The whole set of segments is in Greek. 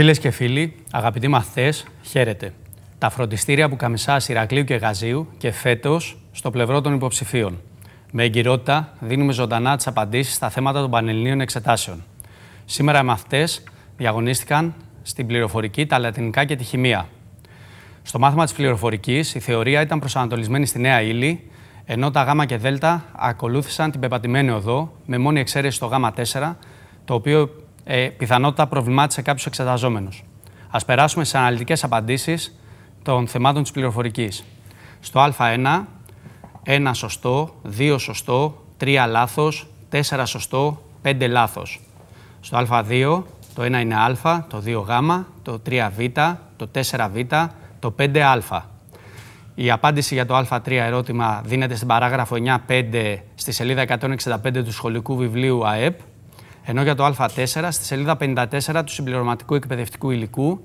Φίλες και φίλοι, αγαπητοί μαθητές, χαίρετε. Τα φροντιστήρια που καμισά Ηρακλείου και Γαζίου και φέτος στο πλευρό των υποψηφίων. Με εγκυρότητα δίνουμε ζωντανά τις απαντήσεις στα θέματα των πανελληνίων εξετάσεων. Σήμερα οι μαθητές διαγωνίστηκαν στην πληροφορική, τα λατινικά και τη χημεία. Στο μάθημα της πληροφορικής, η θεωρία ήταν προσανατολισμένη στη Νέα Ύλη, ενώ τα Γ και Δ ακολούθησαν την πεπατημένη οδό, με μόνη εξαίρεση το Γ4, το οποίο ε, πιθανότητα προβλημάτισε κάποιους εξεταζόμενους. Ας περάσουμε στι αναλυτικές απαντήσεις των θεμάτων της πληροφορικής. Στο Α1, 1 σωστό, 2 σωστό, 3 λάθο, 4 σωστό, 5 λάθος. Στο Α2, το 1 είναι Α, το 2 Γ, το 3 Β, το 4 Β, το 5 Α. Η απάντηση για το Α3 ερώτημα δίνεται στην παράγραφο 9.5 στη σελίδα 165 του σχολικού βιβλίου ΑΕΠ ενώ για το Α4 στη σελίδα 54 του συμπληρωματικού εκπαιδευτικού υλικού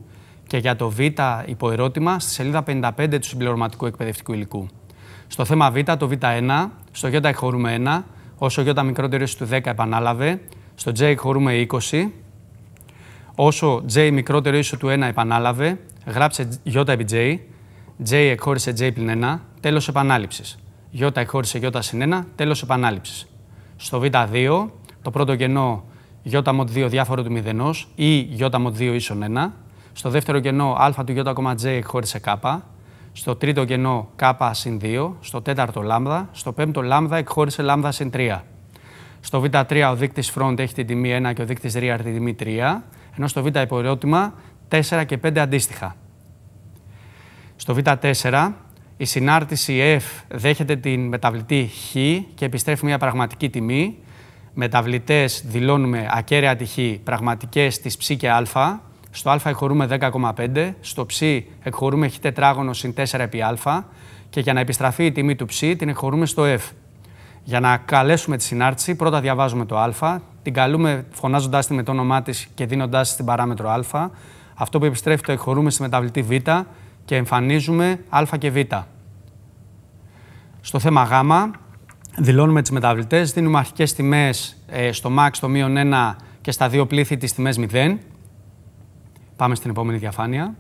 και για το Β υποερώτημα στη σελίδα 55 του συμπληρωματικού εκπαιδευτικού υλικού. Στο θέμα Β το Β1, στο Γ εκχωρούμε 1, όσο γ μικρότερο του 10 επανάλαβε, στο J εκχωρούμε 20, όσο J μικρότερο ίσο του 1 επανάλαβε, γράψε J επί J, J εκχώρησε J πλην 1, τέλος επανάληψης. J εκχώρησε J συν 1, τέλος επανάληψης. Στο β2, το πρώτο κενό ΙΜΟΤ2 διάφορο του μηδενός ή ΙΜΟΤ2 ίσον 1. Στο δεύτερο κενό α του ΙJ εκχώρησε K. Στο τρίτο κενό K συν 2. Στο τέταρτο λάμδα. Στο πέμπτο λάμδα εκχώρησε λάμδα συν 3. Στο β3 ο δείκτης front έχει την τιμή 1 και ο δείκτης rear την τιμή 3, ενώ στο β υπορρότημα 4 και 5 αντίστοιχα. Στο β4 η συνάρτηση F δέχεται την μεταβλητή χ και επιστρέφει μια πραγματική τιμή, μεταβλητές δηλώνουμε ακέραια τυχή πραγματικές της ψ και α. Στο α εκχωρούμε 10,5, στο ψ εκχωρούμε χ τετράγωνο συν 4 επί α και για να επιστραφεί η τιμή του ψ την εκχωρούμε στο f. Για να καλέσουμε τη συνάρτηση, πρώτα διαβάζουμε το α, την καλούμε φωνάζοντάς τη με το όνομά της και δίνοντάς την παράμετρο α. Αυτό που επιστρέφει το εκχωρούμε στη μεταβλητή β και εμφανίζουμε α και β. Στο θέμα γ, δηλώνουμε τις μεταβλητές, δίνουμε αρχικές τιμές ε, στο max το μείον 1 και στα δύο πλήθη τις τιμές 0. Πάμε στην επόμενη διαφάνεια.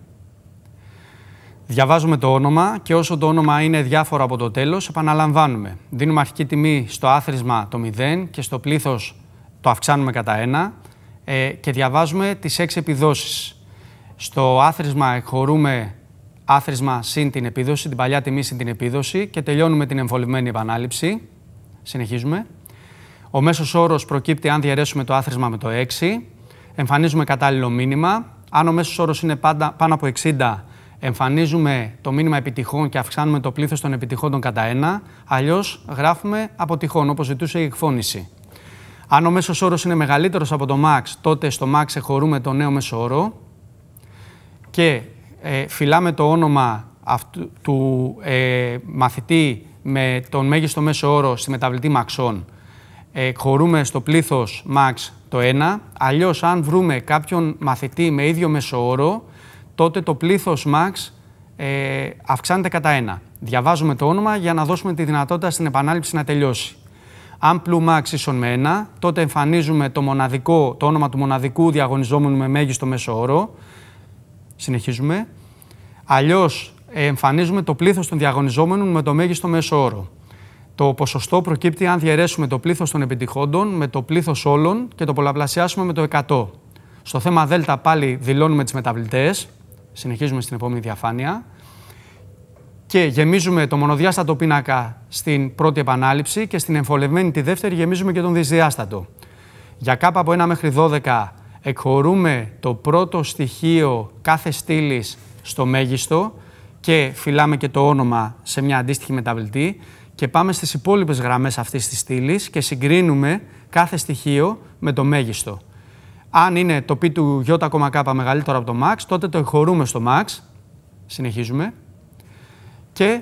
Διαβάζουμε το όνομα και όσο το όνομα είναι διάφορο από το τέλος, επαναλαμβάνουμε. Δίνουμε αρχική τιμή στο άθροισμα το 0 και στο πλήθος το αυξάνουμε κατά 1 ε, και διαβάζουμε τις 6 επιδόσεις. Στο άθροισμα χωρούμε άθροισμα συν την επίδοση, την παλιά τιμή συν την επίδοση και τελειώνουμε την εμβολημένη επανάληψη. Συνεχίζουμε. Ο μέσος όρος προκύπτει αν διαρρέσουμε το άθροισμα με το 6. Εμφανίζουμε κατάλληλο μήνυμα. Αν ο μέσος όρος είναι πάντα, πάνω από 60, εμφανίζουμε το μήνυμα επιτυχών και αυξάνουμε το πλήθος των επιτυχών των κατά 1. Αλλιώς γράφουμε αποτυχών, όπως ζητούσε η εκφώνηση. Αν ο μέσος όρος είναι μεγαλύτερος από το max, τότε στο max εχωρούμε το νέο μέσο όρο και ε, φυλάμε το όνομα αυτού, του ε, μαθητή με τον μέγιστο μέσο όρο στη μεταβλητή μαξών, ε, χωρούμε στο πλήθος max το 1, αλλιώς αν βρούμε κάποιον μαθητή με ίδιο μέσο όρο, τότε το πλήθος max ε, αυξάνεται κατά 1. Διαβάζουμε το όνομα για να δώσουμε τη δυνατότητα στην επανάληψη να τελειώσει. Αν πλου max ίσον με 1, τότε εμφανίζουμε το, μοναδικό, το όνομα του μοναδικού διαγωνιζόμενου με μέγιστο μέσο όρο. Συνεχίζουμε. Αλλιώς, εμφανίζουμε το πλήθος των διαγωνιζόμενων με το μέγιστο μέσο όρο. Το ποσοστό προκύπτει αν διαιρέσουμε το πλήθος των επιτυχόντων με το πλήθος όλων και το πολλαπλασιάσουμε με το 100. Στο θέμα Δέλτα πάλι δηλώνουμε τις μεταβλητές, συνεχίζουμε στην επόμενη διαφάνεια, και γεμίζουμε το μονοδιάστατο πίνακα στην πρώτη επανάληψη και στην εμφολευμένη τη δεύτερη γεμίζουμε και τον δυσδιάστατο. Για κάπου από 1 μέχρι 12 εκχωρούμε το πρώτο στοιχείο κάθε στήλης στο μέγιστο και φυλάμε και το όνομα σε μια αντίστοιχη μεταβλητή και πάμε στις υπόλοιπες γραμμές αυτής της στήλης και συγκρίνουμε κάθε στοιχείο με το μέγιστο. Αν είναι το π του κάπα μεγαλύτερο από το max, τότε το εγχωρούμε στο max, συνεχίζουμε, και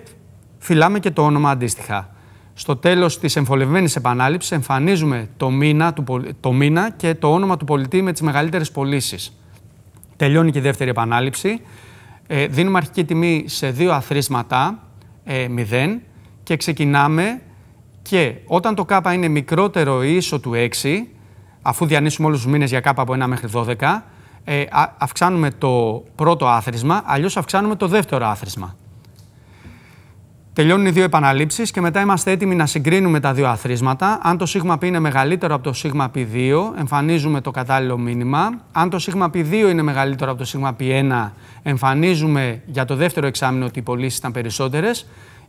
φυλάμε και το όνομα αντίστοιχα. Στο τέλος της εμφολευμένης επανάληψης εμφανίζουμε το μήνα, το μήνα και το όνομα του πολιτή με τις μεγαλύτερες πωλήσεις. Τελειώνει και η δεύτερη επανάληψη. Ε, δίνουμε αρχική τιμή σε δύο αθροίσματα, ε, 0, και ξεκινάμε και όταν το K είναι μικρότερο ή ίσο του 6, αφού διανύσουμε όλους τους μήνες για K από 1 μέχρι 12, ε, αυξάνουμε το πρώτο άθροισμα, αλλιώς αυξάνουμε το δεύτερο άθροισμα. Τελειώνουν οι δύο επαναλήψεις και μετά είμαστε έτοιμοι να συγκρίνουμε τα δύο αθροίσματα. Αν το σίγμα π είναι μεγαλύτερο από το σίγμα π2, εμφανίζουμε το κατάλληλο μήνυμα. Αν το σίγμα π2 είναι μεγαλύτερο από το σίγμα π1, εμφανίζουμε για το δεύτερο εξάμεινο ότι οι πωλήσεις ήταν περισσότερες.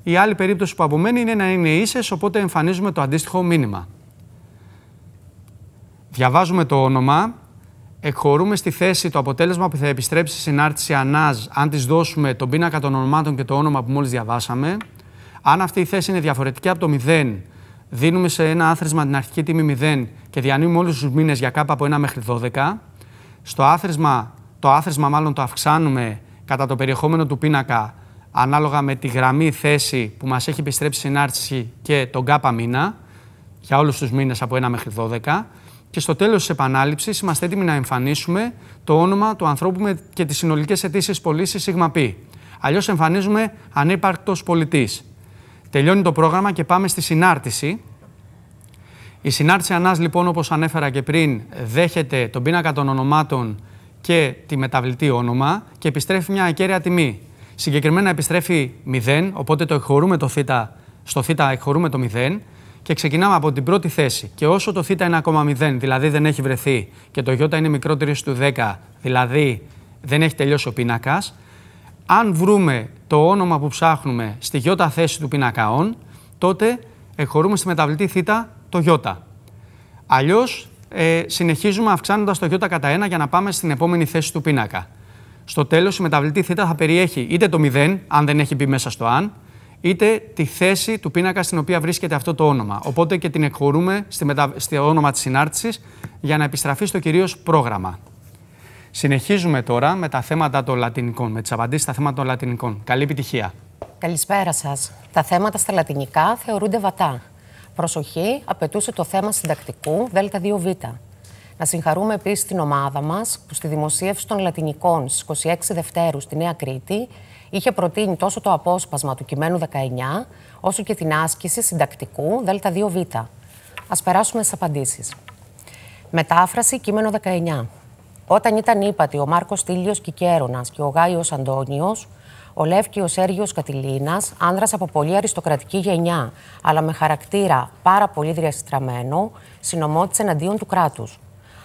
Η άλλη περίπτωση που απομένει είναι να είναι ίσες, οπότε εμφανίζουμε το αντίστοιχο μήνυμα. Διαβάζουμε το όνομα, εκχωρούμε στη θέση το αποτέλεσμα που θα επιστρέψει η συνάρτηση ανάζ αν της δώσουμε τον πίνακα των ονομάτων και το όνομα που μόλις διαβάσαμε. Αν αυτή η θέση είναι διαφορετική από το 0, δίνουμε σε ένα άθροισμα την αρχική τιμή 0 και διανύουμε όλους τους μήνες για κάπου από 1 μέχρι 12. Στο άθροισμα, το άθροισμα μάλλον το αυξάνουμε κατά το περιεχόμενο του πίνακα ανάλογα με τη γραμμή θέση που μας έχει επιστρέψει η συνάρτηση και τον κάπα μήνα για όλους τους μήνες από 1 μέχρι 12 και στο τέλος της επανάληψης είμαστε έτοιμοι να εμφανίσουμε το όνομα του ανθρώπου και τις συνολικές αιτήσεις πωλήσεις ΣΥΓΜΑΠΗ. Αλλιώς, εμφανίζουμε ανύπαρκτος πολιτής. Τελειώνει το πρόγραμμα και πάμε στη συνάρτηση. Η συνάρτηση ΑΝΑΣ, λοιπόν, όπως ανέφερα και πριν, δέχεται τον πίνακα των ονομάτων και τη μεταβλητή όνομα και επιστρέφει μια ακέραια τιμή. Συγκεκριμένα επιστρέφει 0, οπότε το εκχωρούμε το θ, στο θ εκχωρούμε το 0 και ξεκινάμε από την πρώτη θέση. Και όσο το θ είναι ακόμα 0, δηλαδή δεν έχει βρεθεί, και το ι είναι μικρότερο του 10, δηλαδή δεν έχει τελειώσει ο πίνακας αν βρούμε το όνομα που ψάχνουμε στη γιώτα θέση του πίνακα ON, τότε εχωρούμε στη μεταβλητή θ το γιώτα. Αλλιώς, ε, συνεχίζουμε αυξάνοντας το γιώτα κατά 1 για να πάμε στην επόμενη θέση του πίνακα. Στο τέλος, η μεταβλητή θ θα περιέχει είτε το 0, αν δεν έχει μπει μέσα στο αν, είτε τη θέση του πίνακα στην οποία βρίσκεται αυτό το όνομα. Οπότε και την εκχωρούμε στη μετα... στο όνομα της συνάρτησης για να επιστραφεί στο κυρίως πρόγραμμα. Συνεχίζουμε τώρα με τα θέματα των λατινικών, με τις απαντήσεις στα θέματα των λατινικών. Καλή επιτυχία. Καλησπέρα σας. Τα θέματα στα λατινικά θεωρούνται βατά. Προσοχή απαιτούσε το θέμα συντακτικού ΔΕΛΤΑ2Β. Να συγχαρούμε επίσης την ομάδα μας που στη δημοσίευση των λατινικών στις 26 Δευτέρου στη Νέα Κρήτη είχε προτείνει τόσο το απόσπασμα του κειμένου 19, όσο και την άσκηση συντακτικού ΔΕΛΤΑ2Β. Ας περάσουμε στις απαντήσεις. Μετάφραση κείμενο 19. Όταν ήταν ύπατοι ο Μάρκος Τίλιο Κικέρονα και ο Γάιος Αντώνιος, ο Λεύκιο Έργιο Κατηλίνας, άνδρας από πολύ αριστοκρατική γενιά, αλλά με χαρακτήρα πάρα πολύ διαστραμμένο, συνομώτησε εναντίον του κράτους.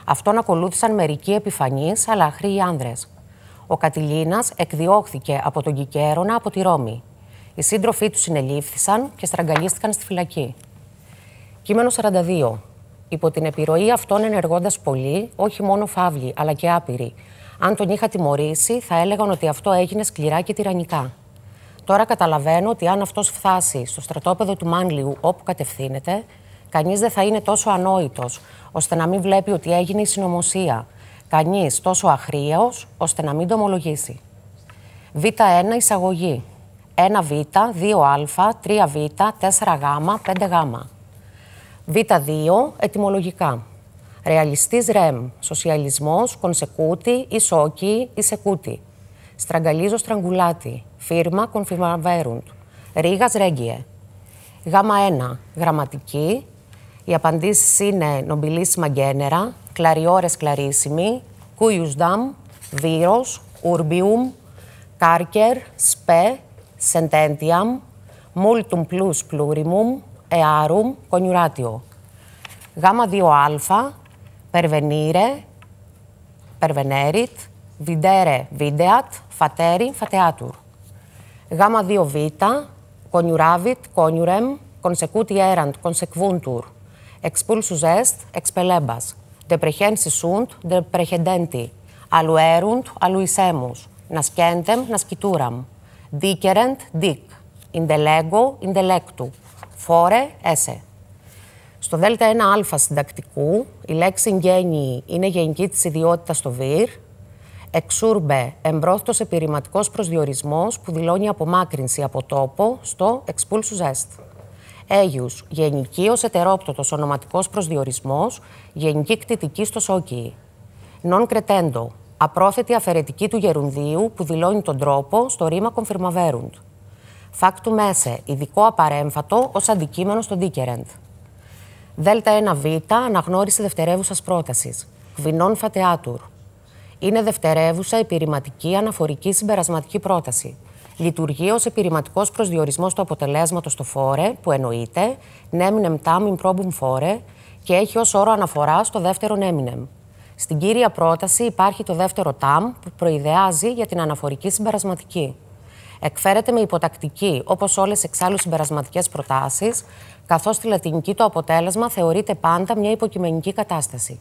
Αυτόν ακολούθησαν μερικοί επιφανείς, αλλά αχροί άνδρες. Ο Κατηλίνας εκδιώχθηκε από τον Κικέρονα από τη Ρώμη. Οι σύντροφοί του συνελήφθησαν και στραγγαλίστηκαν στη φυλακή. Κείμενο 42 υπό την επιρροή αυτών ενεργώντας πολλοί, όχι μόνο φαύλοι, αλλά και άπειροι. Αν τον είχα τιμωρήσει, θα έλεγαν ότι αυτό έγινε σκληρά και τυραννικά. Τώρα καταλαβαίνω ότι αν αυτός φτάσει στο στρατόπεδο του Μάνλιου όπου κατευθύνεται, κανείς δεν θα είναι τόσο ανόητος, ώστε να μην βλέπει ότι έγινε η συνωμοσία. Κανείς τόσο αχρίαος, ώστε να μην το ομολογήσει. Β1 εισαγωγή. 1β, 2α, 3β, 4γ, 5γ. Β2 ετοιμολογικά. Ρεαλιστής ρεμ. Σοσιαλισμός, κονσεκούτη, ισόκι, ισεκούτη. ισεκούτη. στραγγουλάτη. Φίρμα κονφιμαβέρουντ. Ρίγα ρέγγιε. Γάμα 1. Γραμματική. Οι απαντήσεις είναι νομπιλίσιμα γένερα, κλαριόρε κλαρίσιμη, κούιουσδαμ, βύρος, ουρμπιουμ, κάρκερ, σπε, σεντέντιαμ, μούλτουμ plus πλούριμουμ, εάρουμ κονιουράτιο. Γάμα αλφα περβενίρε, περβενέριτ, βιντέρε, βίντεατ, φατέρι, φατεάτουρ. Γάμα 2β, κονιουράβιτ, κονιουρέμ, κονσεκούτι έραντ, κονσεκβούντουρ. Εξπούλσου ζέστ, εξπελέμπας. Δεπρεχένσι σουντ, δεπρεχεντέντι. Αλου έρουντ, Να σκέντεμ, να σκητούραμ. Δίκεραντ, δίκ. Ιντελέγκο, Ιντελέκτου φόρε, έσε. Στο ΔΕΛΤΑ 1α συντακτικού, η λέξη γέννη είναι γενική της ιδιότητας στο ΒΙΡ, εξούρμπε εμπρόθετος επιρρηματικός προσδιορισμός που δηλώνει απομάκρυνση από τόπο στο εξπούλσου ζέστ. Έγιους, γενική ως ετερόπτωτος ονοματικός προσδιορισμός, γενική κτητική στο σόκι. Νον κρετέντο, απρόθετη αφαιρετική του γερουνδίου που δηλώνει τον τρόπο στο ρήμα Φάκτου μέσε, ειδικό απαρέμφατο ως αντικείμενο στο ντικερεντ δελτα Δέλτα 1Β, αναγνώριση δευτερεύουσας πρότασης. Κβινών φατεάτουρ. Είναι δευτερεύουσα επιρρηματική αναφορική συμπερασματική πρόταση. Λειτουργεί ως επιρρηματικό προσδιορισμός του αποτελέσματος στο φόρε, που εννοείται, νέμινεμ τάμιν πρόμπουμ φόρε, και έχει ως όρο αναφορά το δεύτερο νέμινεμ. Στην κύρια πρόταση υπάρχει το δεύτερο τάμ που προειδεάζει για την αναφορική συμπερασματική εκφέρεται με υποτακτική, όπως όλες εξάλλου συμπερασματικές προτάσεις, καθώς στη λατινική το αποτέλεσμα θεωρείται πάντα μια υποκειμενική κατάσταση.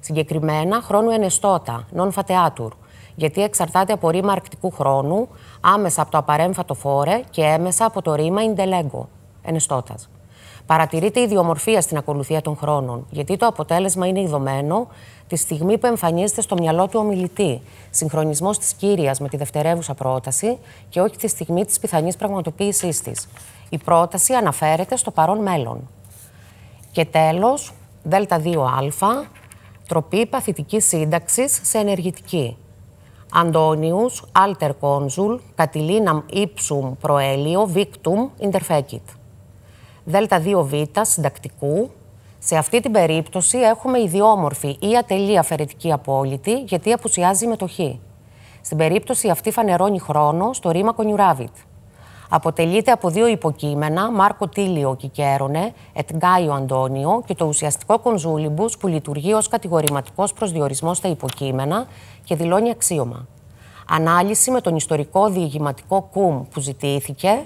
Συγκεκριμένα, χρόνου ενεστώτα, non fateatur, γιατί εξαρτάται από ρήμα αρκτικού χρόνου, άμεσα από το απαρέμφατο φόρε και έμεσα από το ρήμα indelego, ενεστώτας. Παρατηρείται η ιδιομορφία στην ακολουθία των χρόνων, γιατί το αποτέλεσμα είναι ειδωμένο τη στιγμή που εμφανίζεται στο μυαλό του ομιλητή. Συγχρονισμός της κύριας με τη δευτερεύουσα πρόταση και όχι τη στιγμή της πιθανής πραγματοποίησής της. Η πρόταση αναφέρεται στο παρόν μέλλον. Και τελο ΔΕΛΤΑ Δ2α, τροπή παθητικής σύνταξης σε ενεργητική. Αντώνιους, alter consul, ipsum προέλιο, victum interfecit. ΔΕΛΤΑ 2 συντακτικού. Σε αυτή την περίπτωση έχουμε ιδιόμορφη ή ατελή αφαιρετική απόλυτη γιατί απουσιάζει η μετοχή. Στην περίπτωση αυτή φανερώνει χρόνο στο ρήμα κονιουράβιτ. Αποτελείται από δύο υποκείμενα, Μάρκο Τίλιο Κικέρονε, Ετγκάιο Αντώνιο και το ουσιαστικό κονζούλιμπους που λειτουργεί ως κατηγορηματικός προσδιορισμός στα υποκείμενα και δηλώνει αξίωμα. Ανάλυση με τον ιστορικό διηγηματικό κουμ που ζητήθηκε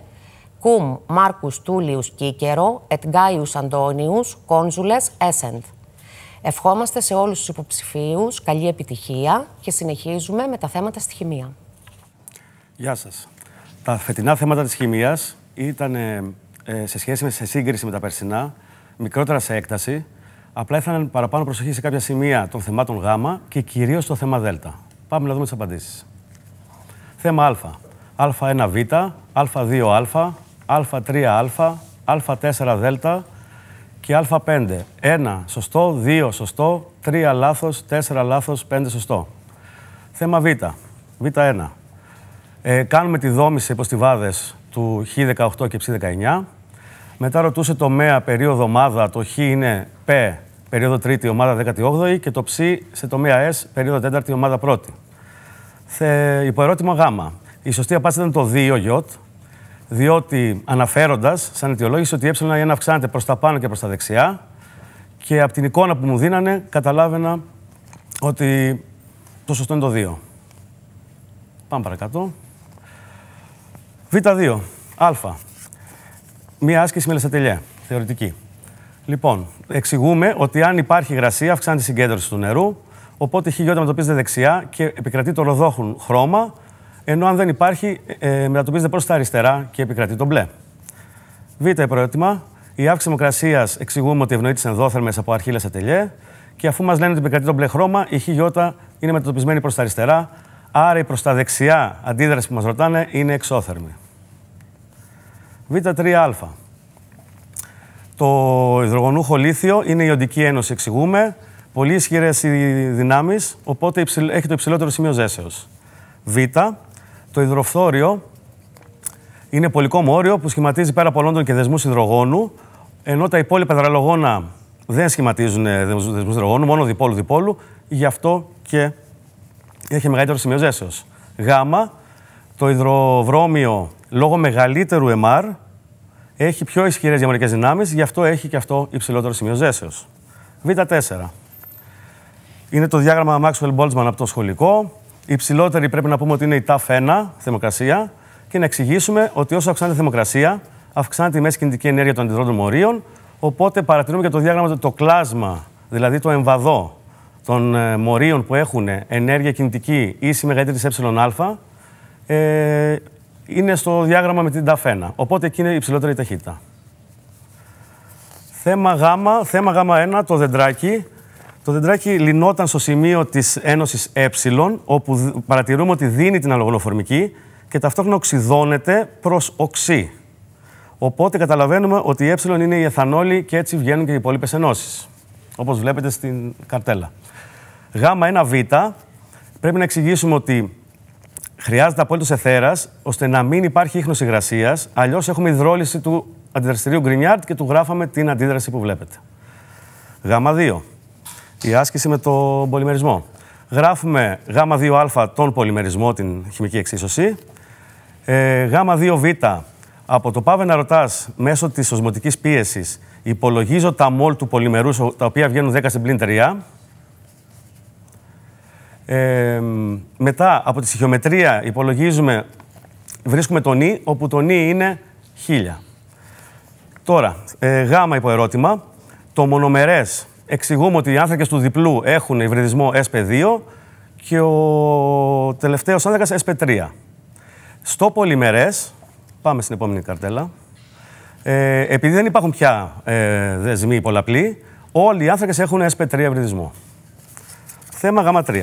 Κουμ Marcus Τούλιους Κίκερο, et Gaius Antonius, κόνζουλες Essent. Ευχόμαστε σε όλους τους υποψηφίους καλή επιτυχία και συνεχίζουμε με τα θέματα στη χημεία. Γεια σας. Τα φετινά θέματα της χημείας ήταν ε, ε, σε σχέση με σε σύγκριση με τα περσινά, μικρότερα σε έκταση, απλά ήθελαν παραπάνω προσοχή σε κάποια σημεία των θεμάτων Γ και κυρίως στο θέμα Δ. Πάμε να δούμε τις απαντήσεις. Θέμα Α. Α1β, Α2α, α3α, α4δ και α5. 1 σωστό, 2 σωστό, 3 λάθος, 4 λάθος, 5 σωστό. Θέμα Β. Β1. Ε, κάνουμε τη δόμη σε υποστιβάδες του Χ18 και Ψ19. 5 σωστο θεμα β β 1 ε κανουμε τη δομηση ρωτούσε το ΜΕΑ περίοδο ομάδα, το Χ είναι Π, περίοδο τρίτη ομάδα 18η και το Ψ σε το ΜΕΑ S, περίοδο τέταρτη ομάδα πρώτη. Θε, ερώτημα Γ. Η σωστή απάντηση ήταν το 2 γιότ, διότι αναφέροντας, σαν αιτιολόγηση, ότι η ε1 αυξάνεται προς τα πάνω και προς τα δεξιά. Και από την εικόνα που μου δίνανε, καταλάβαινα ότι το σωστό είναι το 2. Πάμε παρακάτω. Β2. Α. Μία άσκηση με λεσσατελιέ. Θεωρητική. Λοιπόν, εξηγούμε ότι αν υπάρχει υγρασία, αυξάνεται η συγκέντρωση του νερού. Οπότε χιλιότητα μετωπίζεται δεξιά και επικρατεί το ροδόχουν χρώμα ενώ αν δεν υπάρχει, ε, μετατοπίζεται προ τα αριστερά και επικρατεί το μπλε. Β' πρόετοιμα. Η αύξηση δημοκρασία εξηγούμε ότι ευνοεί τις ενδόθερμες από αρχήλε τελιέ Και αφού μας λένε ότι επικρατεί το μπλε χρώμα, η ΧΙ είναι μετατοπισμένη προς τα αριστερά. Άρα η προς τα δεξιά αντίδραση που μας ρωτάνε είναι εξώθερμη. Β3α. Το υδρογονούχο λίθιο είναι η ιοντική ένωση, εξηγούμε. Πολύ ισχυρέ οι δυνάμει, οπότε έχει το υψηλότερο σημείο ζέσεω. β 3 α το υδρογονουχο λιθιο ειναι η οντική ενωση εξηγουμε πολυ ισχυρε οι δυναμει οποτε εχει το υψηλοτερο σημειο ζεσεω β το υδροφθόριο είναι πολικό μόριο που σχηματίζει πέρα από των και δεσμούς υδρογόνου, ενώ τα υπόλοιπα υδραλογόνα δεν σχηματίζουν ε, δεσμούς υδρογόνου, μόνο διπόλου-διπόλου, γι' αυτό και έχει μεγαλύτερο σημείο ζέσεω. Γάμα, το υδροβρώμιο λόγω μεγαλύτερου MR, έχει πιο ισχυρές διαμορικές δυνάμεις, γι' αυτό έχει και αυτό υψηλότερο σημείο ζέσεω. Β4. Είναι το διάγραμμα Maxwell Boltzmann από το σχολικό. Η ψηλότερη πρέπει να πούμε ότι είναι η ταφ 1, θερμοκρασία, και να εξηγήσουμε ότι όσο αυξάνεται η θερμοκρασία, αυξάνεται η μέση κινητική ενέργεια των αντιδρών των μορίων. Οπότε παρατηρούμε και το διάγραμμα ότι το κλάσμα, δηλαδή το εμβαδό των ε, μορίων που έχουν ενέργεια κινητική ίση μεγαλύτερη εα, ε, είναι στο διάγραμμα με την ταφ 1 Οπότε εκεί είναι η υψηλότερη ταχύτητα. Θέμα γάμα, θέμα Γ1, το δεντράκι, το δεντράκι λινόταν στο σημείο της Ένωσης Ε, όπου παρατηρούμε ότι δίνει την αλογονοφορμική και ταυτόχρονα οξυδώνεται προς οξύ. Οπότε καταλαβαίνουμε ότι η ε είναι η εθανόλη και έτσι βγαίνουν και οι υπόλοιπες ενώσεις. Όπως βλέπετε στην καρτέλα. Γάμα 1β πρέπει να εξηγήσουμε ότι χρειάζεται απόλυτος εθέρας ώστε να μην υπάρχει ίχνος υγρασίας. Αλλιώς έχουμε υδρόληση του αντιδραστηρίου Γκρινιάρτ και του γράφαμε την αντίδραση που βλέπετε. Γάμα 2 η άσκηση με τον πολυμερισμό. Γράφουμε Γ2α τον πολυμερισμό, την χημική εξίσωση. Ε, Γ2β από το Πάβε να ρωτάς μέσω της οσμοτικής πίεσης υπολογίζω τα μολ του πολυμερούς τα οποία βγαίνουν 10 στην πλήν 3. Ε, μετά από τη στοιχειομετρία υπολογίζουμε, βρίσκουμε τον Ι, όπου το Ι είναι 1000. Τώρα, ε, γάμα υποερώτημα. Το μονομερές εξηγούμε ότι οι άνθρακε του διπλού έχουν υβριδισμό SP2 και ο τελευταίος άνθρακα SP3. Στο πολυμερές, πάμε στην επόμενη καρτέλα. Ε, επειδή δεν υπάρχουν πια ε, δεσμοί πολλαπλοί, όλοι οι άνθρακε έχουν SP3 υβριδισμό. Θέμα Γ3.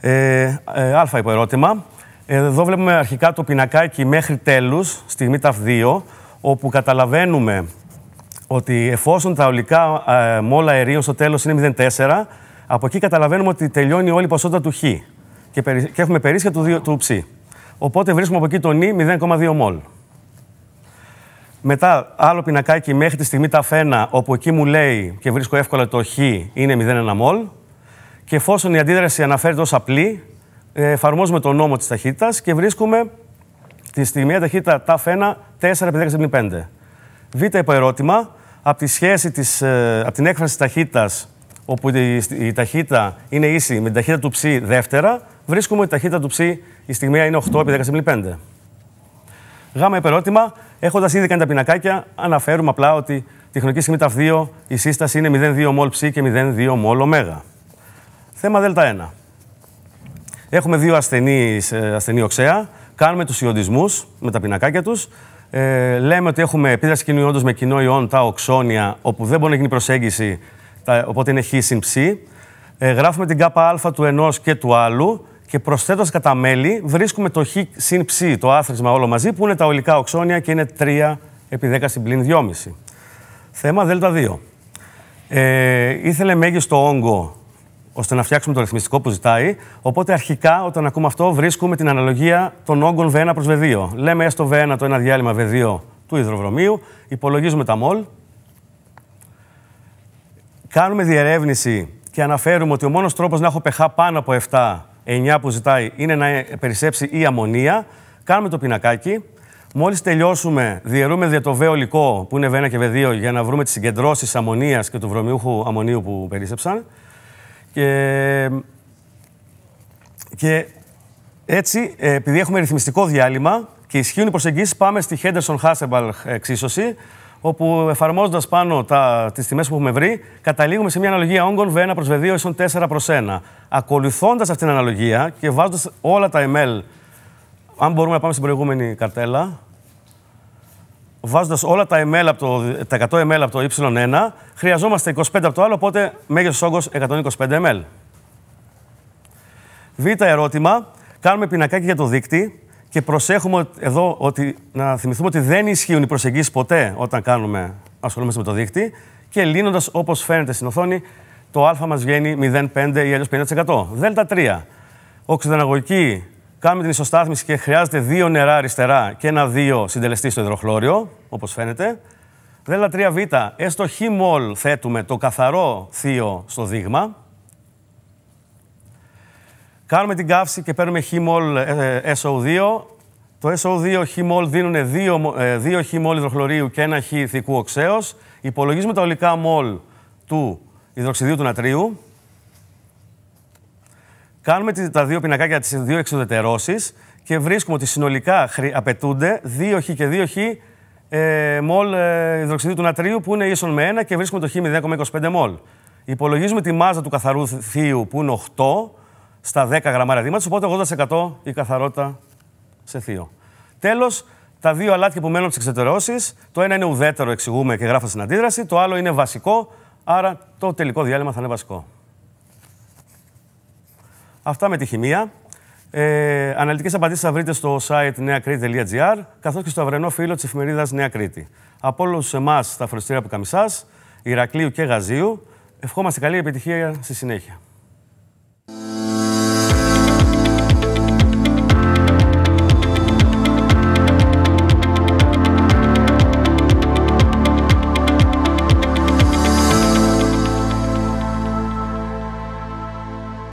Ε, ε, α υποερώτημα. Ε, εδώ βλέπουμε αρχικά το πινακάκι μέχρι τέλους, στιγμή ΤΑΦ2, όπου καταλαβαίνουμε ότι εφόσον τα ολικά ε, μόλα αερίων στο τέλος είναι 0,4, από εκεί καταλαβαίνουμε ότι τελειώνει όλη η ποσότητα του χ και, περι, και έχουμε περίσσια του, του ψ. Οπότε βρίσκουμε από εκεί το νι 0,2 μόλ. Μετά, άλλο πινακάκι μέχρι τη στιγμή τα φένα, όπου εκεί μου λέει και βρίσκω εύκολα το χ είναι 0,1 μόλ. Και εφόσον η αντίδραση αναφέρεται ως απλή, ε, εφαρμόζουμε τον νόμο της ταχύτητας και βρίσκουμε τη στιγμή ταχύτητα τα φένα 4 επί 5. Β' ερώτημα, Από τη σχέση της, ε, από την έκφραση ταχύτητας, όπου η, η ταχύτητα είναι ίση με την ταχύτητα του ψ δεύτερα, βρίσκουμε ότι η ταχύτητα του ψ η στιγμή είναι 8 επί 10 5. Γάμα υπερώτημα, έχοντας ήδη κάνει τα πινακάκια, αναφέρουμε απλά ότι τη χρονική στιγμή τα 2 η σύσταση είναι 0,2 μολ ψ και 0,2 μολ ω. θεμα ΔΕΛΤΑ Δ1. Έχουμε δύο ασθενείς, ε, ασθενή οξέα, κάνουμε τους ιοντισμούς με τα πινακάκια τους, ε, λέμε ότι έχουμε επίδραση κοινού όντω με κοινό ιόν, τα οξόνια, όπου δεν μπορεί να γίνει προσέγγιση, τα, οπότε είναι χ συν ψ. Ε, γράφουμε την κάπα α του ενός και του άλλου και προσθέτω κατά μέλη βρίσκουμε το χ συν ψ, το άθροισμα όλο μαζί, που είναι τα ολικά οξόνια και είναι 3 επί 10 συμπλήν 2,5. Θέμα Δ2. Ε, ήθελε μέγιστο όγκο ώστε να φτιάξουμε το ρυθμιστικό που ζητάει. Οπότε αρχικά, όταν ακούμε αυτό, βρίσκουμε την αναλογία των όγκων V1 προ V2. Λέμε έστω V1 το ένα διάλειμμα V2 του υδρογρομίου, υπολογίζουμε τα μολ. Κάνουμε διερεύνηση και αναφέρουμε ότι ο μόνος τρόπος να έχω pH πάνω από 7, 9 που ζητάει είναι να περισσέψει η αμμονία. Κάνουμε το πινακάκι. Μόλις τελειώσουμε, διαιρούμε δια το ολικό που είναι V1 και V2 για να βρούμε τις συγκεντρώσεις αμμονίας και του βρωμιούχου αμμονίου που περίσεψαν. Και, και έτσι, ε, επειδή έχουμε ρυθμιστικό διάλειμμα και ισχύουν οι προσεγγίσεις, πάμε στη Henderson Hasselbalch εξίσωση, όπου εφαρμόζοντας πάνω τις τιμές που έχουμε βρει, καταλήγουμε σε μια αναλογία όγκων V1 προς V2 ίσον 4 προς 1. ακολουθώντας αυτήν την αναλογία και βάζοντας όλα τα ML, αν μπορούμε να πάμε στην προηγούμενη καρτέλα, βάζοντας όλα τα, ML από το, τα 100 ml από το Y1, χρειαζόμαστε 25 από το άλλο, οπότε μέγεθο όγκο 125 ml. Β ερώτημα. Κάνουμε πινακάκι για το δίκτυ και προσέχουμε εδώ ότι, να θυμηθούμε ότι δεν ισχύουν οι προσεγγίσεις ποτέ όταν κάνουμε, ασχολούμαστε με το δίκτυ και λύνοντας όπως φαίνεται στην οθόνη, το α μας βγαίνει 0,5 ή αλλιώς 50%. Δέλτα 3. οξυδεναγωγική... Κάνουμε την ισοστάθμιση και χρειάζεται δύο νερά αριστερά και ένα-δύο συντελεστή στο υδροχλώριο, όπως φαίνεται. Δέλα 3β, έστω χ μολ θέτουμε το καθαρό θείο στο δείγμα. Κάνουμε την καύση και παίρνουμε χ μολ SO2. Το SO2 χ μολ δίνουν 2 ε, χ μολ υδροχλωρίου δύο χ θικού οξέως. Υπολογίζουμε τα ολικά μολ του υδροξιδίου του νατρίου. Κάνουμε τα δύο πινακάκια, τις δύο εξουδετερώσεις και βρίσκουμε ότι συνολικά απαιτούνται 2 χ και 2 χ ε, μολ ε, υδροξιδίου του νατρίου που είναι ίσον με 1 και βρίσκουμε το χ 0,25 μολ. Υπολογίζουμε τη μάζα του καθαρού θείου που είναι 8 στα 10 γραμμάρια δήματος, οπότε 80% η καθαρότητα σε θείο. Τέλος, τα δύο αλάτια που μένουν από τις εξωτερώσει, το ένα είναι ουδέτερο, εξηγούμε και γράφω στην αντίδραση, το άλλο είναι βασικό, άρα το τελικό διάλειμμα θα είναι βασικό. Αυτά με τη χημεία. Ε, Αναλυτικές απαντήσεις θα βρείτε στο site νεακρήτη.gr καθώς και στο αυρενό φίλο της εφημερίδας Νέα Κρήτη. Από όλους εμάς, τα φροντιστήρια από καμισά, Ηρακλείου και Γαζίου, ευχόμαστε καλή επιτυχία στη συνέχεια.